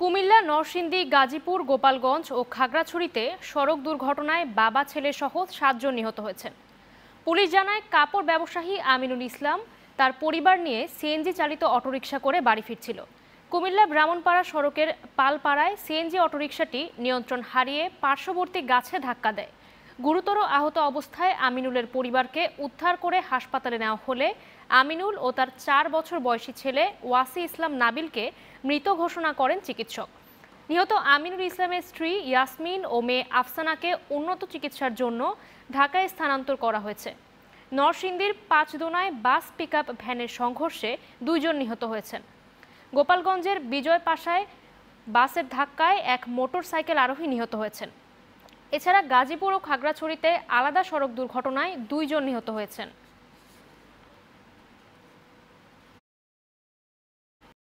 কুমিল্লা নরসিংদী গাজীপুর গোপালগঞ্জ ও খাগড়াছড়িতে সড়ক দুর্ঘটনায় বাবা ছেলে সহ সাতজন নিহত হয়েছেন পুলিশ জানায় কাপড় ব্যবসায়ী আমিনুল ইসলাম তার পরিবার নিয়ে সিএনজি চালিত অটোরিকশা করে বাড়ি ফিরছিল কুমিল্লা ব্রাহ্মণপাড়া সড়কের পালপাড়ায় সিএনজি অটোরিকশাটি নিয়ন্ত্রণ হারিয়ে পার্শ্ববর্তী গাছে ধাক্কা দেয় গুরুতর আহত অবস্থায় আমিনুলের পরিবারকে উদ্ধার করে হাসপাতালে নেওয়া হলে আমিনুল ও তার চার বছর বয়সী ছেলে ওয়াসি ইসলাম নাবিলকে মৃত ঘোষণা করেন চিকিৎসক নিহত আমিনুল ইসলামের স্ত্রী ইয়াসমিন ও মেয়ে আফসানাকে উন্নত চিকিৎসার জন্য ঢাকায় স্থানান্তর করা হয়েছে নরসিংদীর পাঁচদোনায় বাস পিকআপ ভ্যানের সংঘর্ষে দুইজন নিহত হয়েছেন গোপালগঞ্জের বিজয় পাশায় বাসের ধাক্কায় এক মোটর সাইকেল আরোহী নিহত হয়েছেন এছাড়া গাজীপুর ও খাগড়াছড়িতে আলাদা সড়ক দুর্ঘটনায় দুইজন নিহত হয়েছেন